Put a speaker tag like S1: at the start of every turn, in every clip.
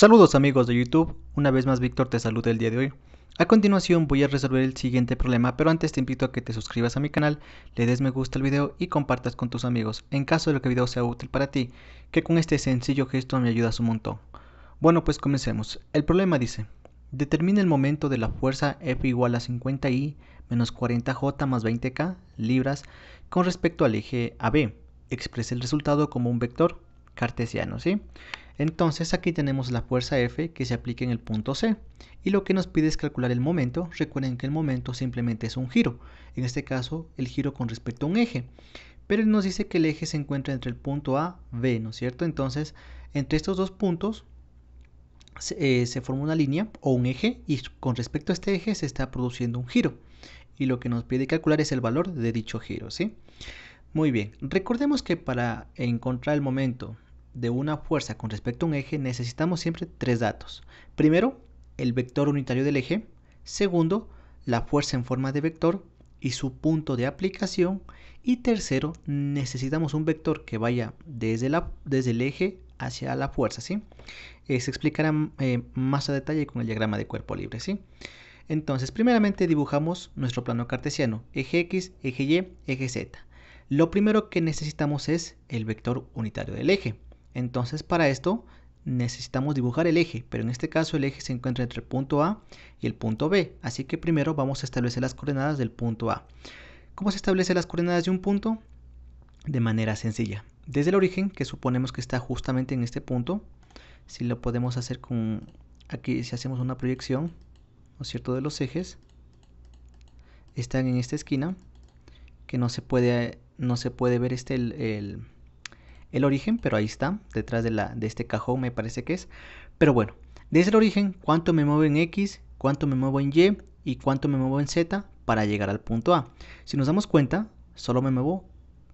S1: Saludos amigos de YouTube, una vez más Víctor te saluda el día de hoy. A continuación voy a resolver el siguiente problema, pero antes te invito a que te suscribas a mi canal, le des me gusta al video y compartas con tus amigos, en caso de que el video sea útil para ti, que con este sencillo gesto me ayudas un montón. Bueno pues comencemos. El problema dice, determina el momento de la fuerza F igual a 50I menos 40J más 20K libras con respecto al eje AB. Expresa el resultado como un vector cartesiano, ¿sí? sí entonces aquí tenemos la fuerza F que se aplica en el punto C y lo que nos pide es calcular el momento. Recuerden que el momento simplemente es un giro, en este caso el giro con respecto a un eje. Pero nos dice que el eje se encuentra entre el punto A, B, ¿no es cierto? Entonces entre estos dos puntos se eh, forma una línea o un eje y con respecto a este eje se está produciendo un giro. Y lo que nos pide calcular es el valor de dicho giro, ¿sí? Muy bien, recordemos que para encontrar el momento de una fuerza con respecto a un eje necesitamos siempre tres datos. Primero, el vector unitario del eje. Segundo, la fuerza en forma de vector y su punto de aplicación. Y tercero, necesitamos un vector que vaya desde, el eje hacia la fuerza, ¿sí? Eh, se explicará eh, más a detalle con el diagrama de cuerpo libre, ¿sí? Entonces, primeramente dibujamos nuestro plano cartesiano, eje X, eje Y, eje Z. Lo primero que necesitamos es el vector unitario del eje. Entonces para esto necesitamos dibujar el eje, pero en este caso el eje se encuentra entre el punto A y el punto B, así que primero vamos a establecer las coordenadas del punto A. ¿Cómo se establecen las coordenadas de un punto? De manera sencilla. Desde el origen, que suponemos que está justamente en este punto, si lo podemos hacer con, aquí si hacemos una proyección, ¿no es cierto?, de los ejes, están en esta esquina, que no se puede, no se puede ver este el el origen, pero ahí está, detrás de, la, de este cajón me parece que es. Pero bueno, desde el origen, cuánto me muevo en X, cuánto me muevo en Y y cuánto me muevo en Z para llegar al punto A. Si nos damos cuenta, solo me muevo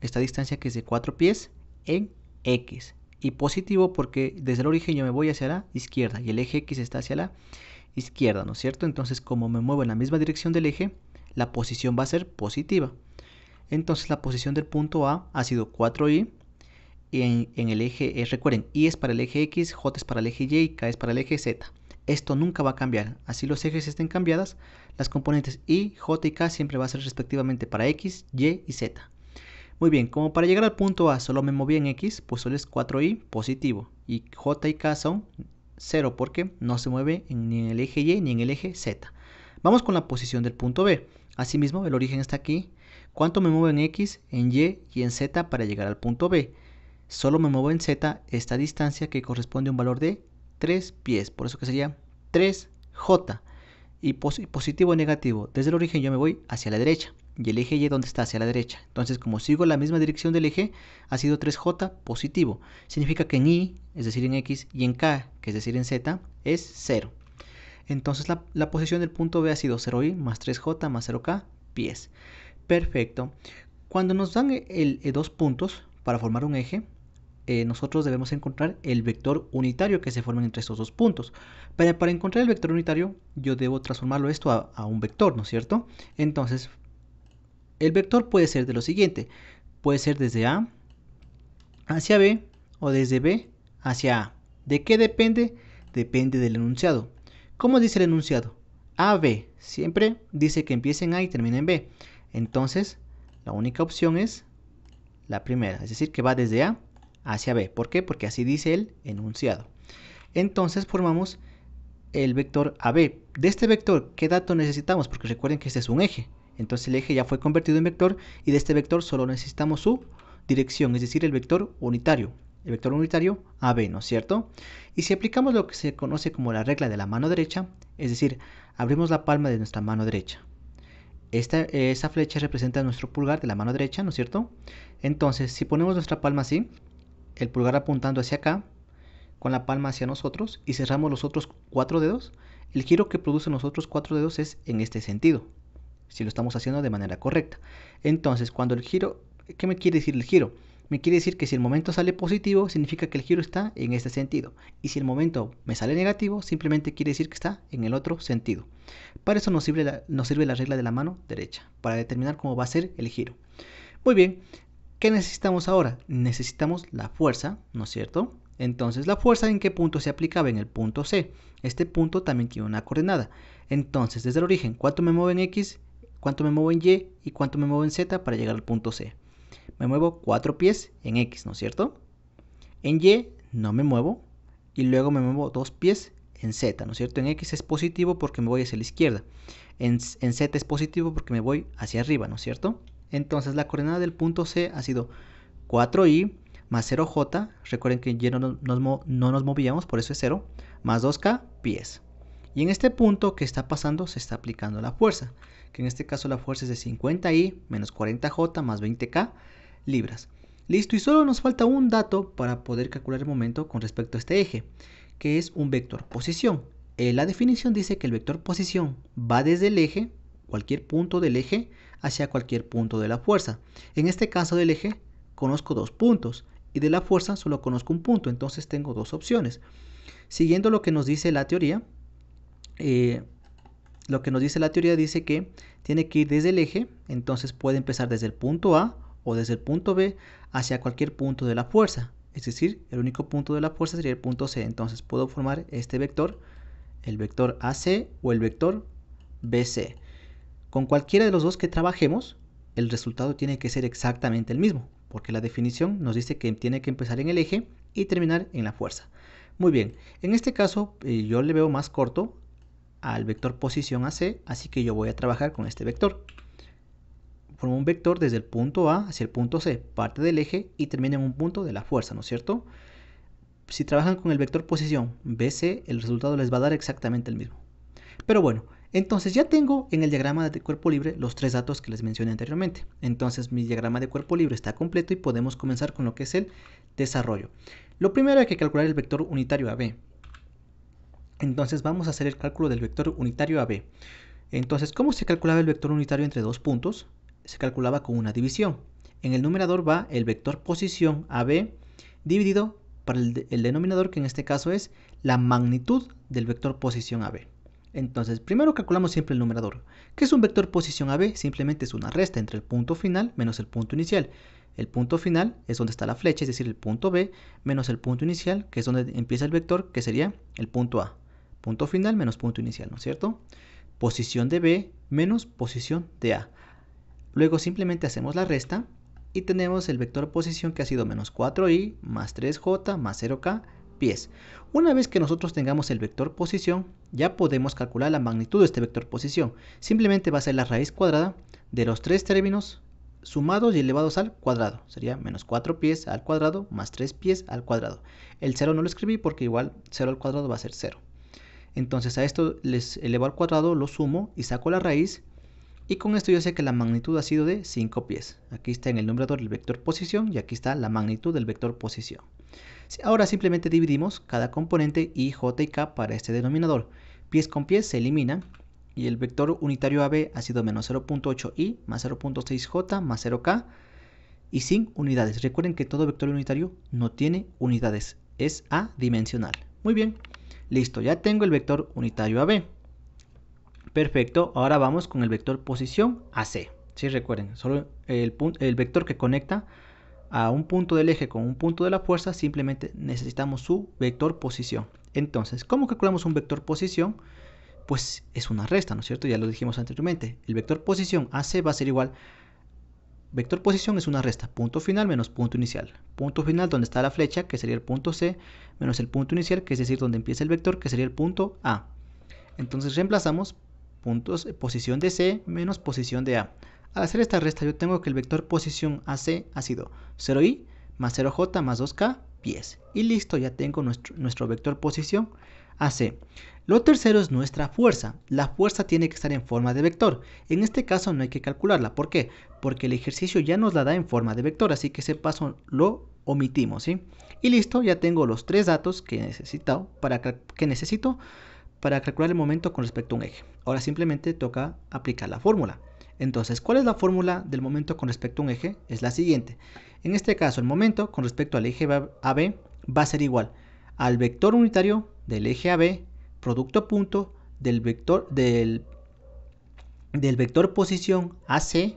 S1: esta distancia que es de 4 pies en X. Y positivo porque desde el origen yo me voy hacia la izquierda y el eje X está hacia la izquierda, ¿no es cierto? Entonces como me muevo en la misma dirección del eje, la posición va a ser positiva. Entonces la posición del punto A ha sido 4i y en el eje, recuerden, I es para el eje X, J es para el eje Y, y K es para el eje Z. Esto nunca va a cambiar. Así los ejes estén cambiadas, las componentes I, J y K siempre va a ser respectivamente para X, Y y Z. Muy bien, como para llegar al punto A solo me moví en X, pues solo es 4I positivo. Y J y K son 0 porque no se mueve ni en el eje Y ni en el eje Z. Vamos con la posición del punto B. Asimismo, el origen está aquí. ¿Cuánto me muevo en X, en Y y en Z para llegar al punto B? solo me muevo en Z esta distancia que corresponde a un valor de 3 pies, por eso que sería 3J. Y positivo o negativo, desde el origen yo me voy hacia la derecha, y el eje Y donde está hacia la derecha. Entonces, como sigo la misma dirección del eje, ha sido 3J positivo. Significa que en i es decir, en X, y en K, que es decir, en Z, es 0. Entonces, la, posición del punto B ha sido 0I más 3J más 0K, pies. Perfecto. Cuando nos dan el, dos puntos para formar un eje, eh, nosotros debemos encontrar el vector unitario que se forman entre estos dos puntos. para encontrar el vector unitario, yo debo transformarlo esto a, a un vector, ¿no es cierto? Entonces, el vector puede ser de lo siguiente. Puede ser desde A hacia B o desde B hacia A. ¿De qué depende? Depende del enunciado. ¿Cómo dice el enunciado? b siempre dice que empiece en A y termina en B. Entonces, la única opción es la primera, es decir, que va desde A hacia B. ¿Por qué? Porque así dice el enunciado. Entonces formamos el vector AB. De este vector, ¿qué dato necesitamos? Porque recuerden que este es un eje. Entonces el eje ya fue convertido en vector y de este vector solo necesitamos su dirección, es decir, el vector unitario. El vector unitario AB, ¿no es cierto? Y si aplicamos lo que se conoce como la regla de la mano derecha, es decir, abrimos la palma de nuestra mano derecha. Esta, esa flecha representa nuestro pulgar de la mano derecha, ¿no es cierto? Entonces, si ponemos nuestra palma así, el pulgar apuntando hacia acá, con la palma hacia nosotros y cerramos los otros cuatro dedos, el giro que producen los otros cuatro dedos es en este sentido, si lo estamos haciendo de manera correcta. Entonces, cuando el giro, ¿qué me quiere decir el giro? Me quiere decir que si el momento sale positivo, significa que el giro está en este sentido. Y si el momento me sale negativo, simplemente quiere decir que está en el otro sentido. Para eso nos sirve la, nos sirve la regla de la mano derecha, para determinar cómo va a ser el giro. Muy bien, ¿Qué necesitamos ahora? Necesitamos la fuerza, ¿no es cierto? Entonces, ¿la fuerza en qué punto se aplicaba? En el punto C. Este punto también tiene una coordenada. Entonces, desde el origen, ¿cuánto me muevo en X? ¿Cuánto me muevo en Y? ¿Y cuánto me muevo en Z para llegar al punto C? Me muevo cuatro pies en X, ¿no es cierto? En Y no me muevo. Y luego me muevo dos pies en Z, ¿no es cierto? En X es positivo porque me voy hacia la izquierda. En, en Z es positivo porque me voy hacia arriba, ¿no es cierto? Entonces la coordenada del punto C ha sido 4i más 0j, recuerden que y no nos, movíamos, por eso es 0, más 2k pies. Y en este punto que está pasando se está aplicando la fuerza, que en este caso la fuerza es de 50i menos 40j más 20k libras. Listo, y solo nos falta un dato para poder calcular el momento con respecto a este eje, que es un vector posición. Eh, la definición dice que el vector posición va desde el eje, cualquier punto del eje, hacia cualquier punto de la fuerza. En este caso del eje, conozco dos puntos y de la fuerza solo conozco un punto, entonces tengo dos opciones. Siguiendo lo que nos dice la teoría, eh, lo que nos dice la teoría dice que tiene que ir desde el eje, entonces puede empezar desde el punto A o desde el punto B hacia cualquier punto de la fuerza, es decir, el único punto de la fuerza sería el punto C, entonces puedo formar este vector, el vector AC o el vector BC. Con cualquiera de los dos que trabajemos, el resultado tiene que ser exactamente el mismo, porque la definición nos dice que tiene que empezar en el eje y terminar en la fuerza. Muy bien, en este caso eh, yo le veo más corto al vector posición AC, así que yo voy a trabajar con este vector. Formo un vector desde el punto A hacia el punto C, parte del eje y termina en un punto de la fuerza, ¿no es cierto? Si trabajan con el vector posición BC, el resultado les va a dar exactamente el mismo. Pero bueno, entonces ya tengo en el diagrama de cuerpo libre los tres datos que les mencioné anteriormente. Entonces mi diagrama de cuerpo libre está completo y podemos comenzar con lo que es el desarrollo. Lo primero hay que calcular el vector unitario AB. Entonces vamos a hacer el cálculo del vector unitario AB. Entonces, ¿cómo se calculaba el vector unitario entre dos puntos? Se calculaba con una división. En el numerador va el vector posición AB dividido para el, el denominador que en este caso es la magnitud del vector posición AB. Entonces, primero calculamos siempre el numerador. ¿qué es un vector posición AB? Simplemente es una resta entre el punto final menos el punto inicial. El punto final es donde está la flecha, es decir, el punto B, menos el punto inicial, que es donde empieza el vector, que sería el punto A. Punto final menos punto inicial, ¿no es cierto? Posición de B menos posición de A. Luego simplemente hacemos la resta y tenemos el vector posición que ha sido menos 4i más 3j más 0k una vez que nosotros tengamos el vector posición, ya podemos calcular la magnitud de este vector posición. Simplemente va a ser la raíz cuadrada de los tres términos sumados y elevados al cuadrado. Sería menos 4 pies al cuadrado más 3 pies al cuadrado. El 0 no lo escribí porque igual 0 al cuadrado va a ser 0. Entonces a esto les elevo al cuadrado, lo sumo y saco la raíz y con esto yo sé que la magnitud ha sido de 5 pies. Aquí está en el numerador el vector posición y aquí está la magnitud del vector posición. Ahora simplemente dividimos cada componente i, j y k para este denominador. Pies con pies se eliminan y el vector unitario AB ha sido menos 0.8i más 0.6j más 0k y sin unidades. Recuerden que todo vector unitario no tiene unidades, es adimensional. Muy bien, listo, ya tengo el vector unitario AB. Perfecto, ahora vamos con el vector posición AC. si Recuerden, solo el, el vector que conecta a un punto del eje con un punto de la fuerza, simplemente necesitamos su vector posición. Entonces, ¿cómo calculamos un vector posición? Pues es una resta, ¿no es cierto? Ya lo dijimos anteriormente. El vector posición AC va a ser igual. Vector posición es una resta, punto final menos punto inicial. Punto final donde está la flecha, que sería el punto C, menos el punto inicial, que es decir, donde empieza el vector, que sería el punto A. Entonces reemplazamos puntos eh, posición de C menos posición de A. Al hacer esta resta yo tengo que el vector posición AC ha sido 0i más 0j más 2k, pies Y listo, ya tengo nuestro, nuestro vector posición AC. Lo tercero es nuestra fuerza. La fuerza tiene que estar en forma de vector. En este caso no hay que calcularla. ¿Por qué? Porque el ejercicio ya nos la da en forma de vector, así que ese paso lo omitimos. ¿sí? Y listo, ya tengo los tres datos que, necesitado para, que necesito para calcular el momento con respecto a un eje. Ahora simplemente toca aplicar la fórmula. Entonces, ¿cuál es la fórmula del momento con respecto a un eje? Es la siguiente. En este caso, el momento con respecto al eje AB va a ser igual al vector unitario del eje AB, producto punto del vector, del, del vector posición AC,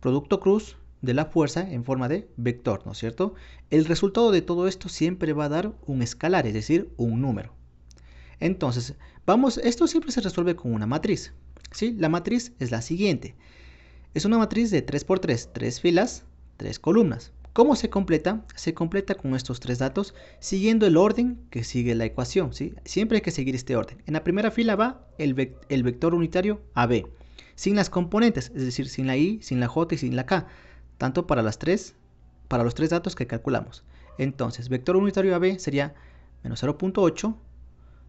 S1: producto cruz de la fuerza en forma de vector, ¿no es cierto? El resultado de todo esto siempre va a dar un escalar, es decir, un número. Entonces, vamos, esto siempre se resuelve con una matriz. ¿sí? La matriz es la siguiente. Es una matriz de 3x3, 3 filas, 3 columnas. ¿Cómo se completa? Se completa con estos tres datos siguiendo el orden que sigue la ecuación. ¿sí? Siempre hay que seguir este orden. En la primera fila va el, el vector unitario AB, sin las componentes, es decir, sin la I, sin la J y sin la K, tanto para, las tres, para los tres datos que calculamos. Entonces, vector unitario AB sería menos 0.8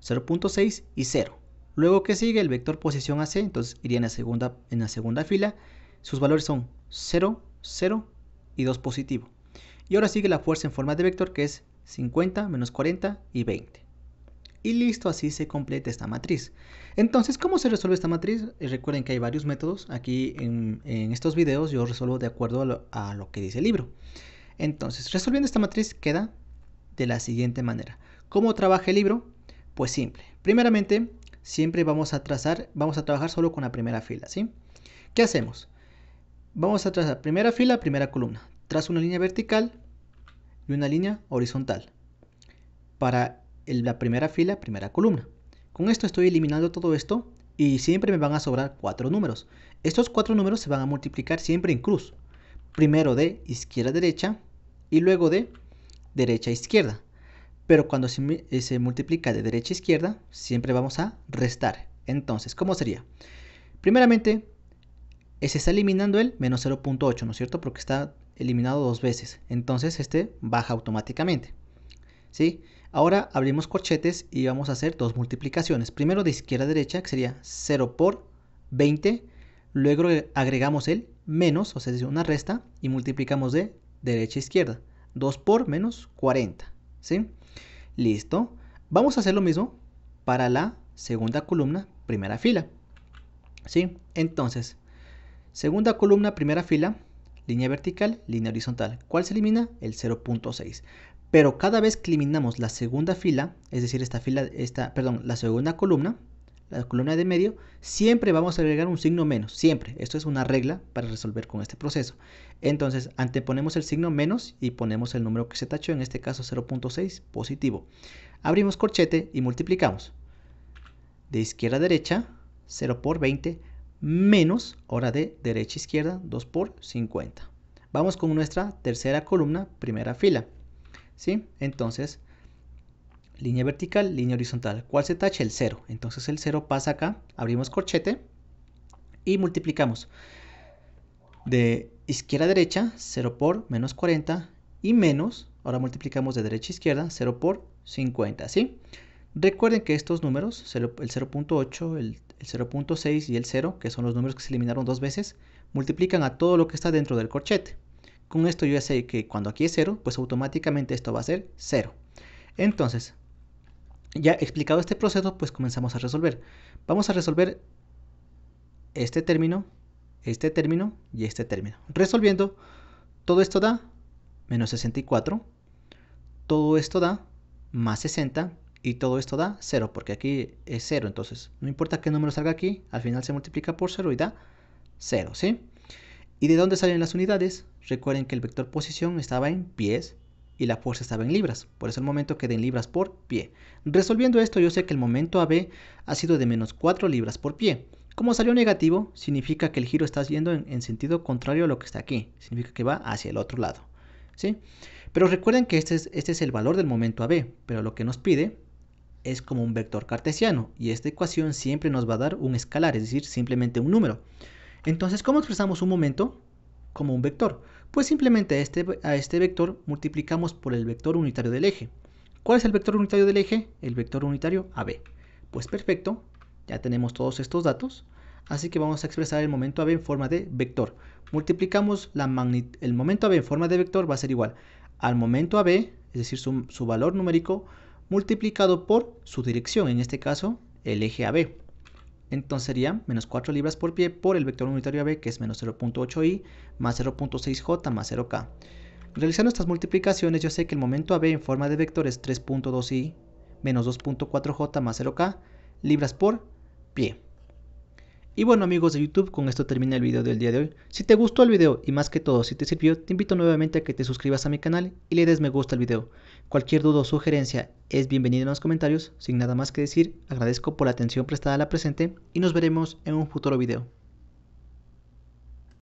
S1: 0.6 y 0. Luego que sigue el vector posición AC, entonces iría en la segunda, en la segunda fila. Sus valores son 0, 0 y 2 positivo. Y ahora sigue la fuerza en forma de vector que es 50, menos 40 y 20. Y listo, así se completa esta matriz. Entonces, ¿cómo se resuelve esta matriz? Eh, recuerden que hay varios métodos. Aquí en, estos videos yo resuelvo de acuerdo a lo, a lo que dice el libro. Entonces, resolviendo esta matriz queda de la siguiente manera. ¿Cómo trabaja el libro? Pues simple. Primeramente, siempre vamos a trazar, vamos a trabajar solo con la primera fila, ¿sí? ¿Qué hacemos? Vamos a trazar primera fila, primera columna. Trazo una línea vertical y una línea horizontal para la primera fila, primera columna. Con esto estoy eliminando todo esto y siempre me van a sobrar cuatro números. Estos cuatro números se van a multiplicar siempre en cruz. Primero de izquierda a derecha y luego de derecha a izquierda. Pero cuando eh, se, multiplica de derecha a izquierda, siempre vamos a restar. Entonces, ¿cómo sería? Primeramente, eh, se está eliminando el menos 0.8, ¿no es cierto? Porque está eliminado dos veces. Entonces, este baja automáticamente. ¿Sí? Ahora abrimos corchetes y vamos a hacer dos multiplicaciones. Primero de izquierda a derecha, que sería 0 por 20. Luego agregamos el menos, o sea, es una resta, y multiplicamos de derecha a izquierda. 2 por menos 40. ¿Sí? Listo. Vamos a hacer lo mismo para la segunda columna, primera fila. ¿Sí? Entonces, segunda columna, primera fila, línea vertical, línea horizontal. ¿Cuál se elimina? El 0.6. Pero cada vez que eliminamos la segunda fila, es decir, esta fila, esta, perdón, la segunda columna, la columna de medio, siempre vamos a agregar un signo menos, siempre. Esto es una regla para resolver con este proceso. Entonces, anteponemos el signo menos y ponemos el número que se tachó, en este caso 0.6 positivo. Abrimos corchete y multiplicamos. De izquierda a derecha, 0 por 20, menos, ahora de derecha a izquierda, 2 por 50. Vamos con nuestra tercera columna, primera fila. ¿Sí? Entonces, línea vertical, línea horizontal. ¿Cuál se tacha? El 0. Entonces el 0 pasa acá, abrimos corchete y multiplicamos. De izquierda a derecha, 0 por menos 40 y menos, ahora multiplicamos de derecha a izquierda, 0 por 50, ¿sí? Recuerden que estos números, el 0.8, el, el 0.6 y el 0, que son los números que se eliminaron dos veces, multiplican a todo lo que está dentro del corchete. Con esto yo ya sé que cuando aquí es 0, pues automáticamente esto va a ser 0. Entonces, ya explicado este proceso, pues comenzamos a resolver. Vamos a resolver este término, este término y este término. Resolviendo, todo esto da menos 64, todo esto da más 60 y todo esto da 0, porque aquí es 0, entonces no importa qué número salga aquí, al final se multiplica por 0 y da 0, ¿sí? ¿Y de dónde salen las unidades? Recuerden que el vector posición estaba en pies, y la fuerza estaba en libras, por eso el momento queda en libras por pie. Resolviendo esto yo sé que el momento AB ha sido de menos 4 libras por pie. Como salió negativo, significa que el giro está yendo en, sentido contrario a lo que está aquí, significa que va hacia el otro lado. ¿sí? Pero recuerden que este es, este es el valor del momento AB, pero lo que nos pide es como un vector cartesiano y esta ecuación siempre nos va a dar un escalar, es decir, simplemente un número. Entonces, ¿cómo expresamos un momento? Como un vector. Pues simplemente este, a este, vector multiplicamos por el vector unitario del eje. ¿Cuál es el vector unitario del eje? El vector unitario AB. Pues perfecto, ya tenemos todos estos datos, así que vamos a expresar el momento AB en forma de vector. Multiplicamos la el momento AB en forma de vector va a ser igual al momento AB, es decir, su valor numérico, multiplicado por su dirección, en este caso el eje AB. Entonces sería menos 4 libras por pie por el vector unitario AB que es menos 0.8i más 0.6j más 0k. Realizando estas multiplicaciones yo sé que el momento AB en forma de vector es 3.2i menos 2.4j más 0k libras por pie. Y bueno amigos de YouTube, con esto termina el video del día de hoy. Si te gustó el video y más que todo si te sirvió, te invito nuevamente a que te suscribas a mi canal y le des me gusta al video. Cualquier duda o sugerencia es bienvenida en los comentarios. Sin nada más que decir, agradezco por la atención prestada a la presente y nos veremos en un futuro video.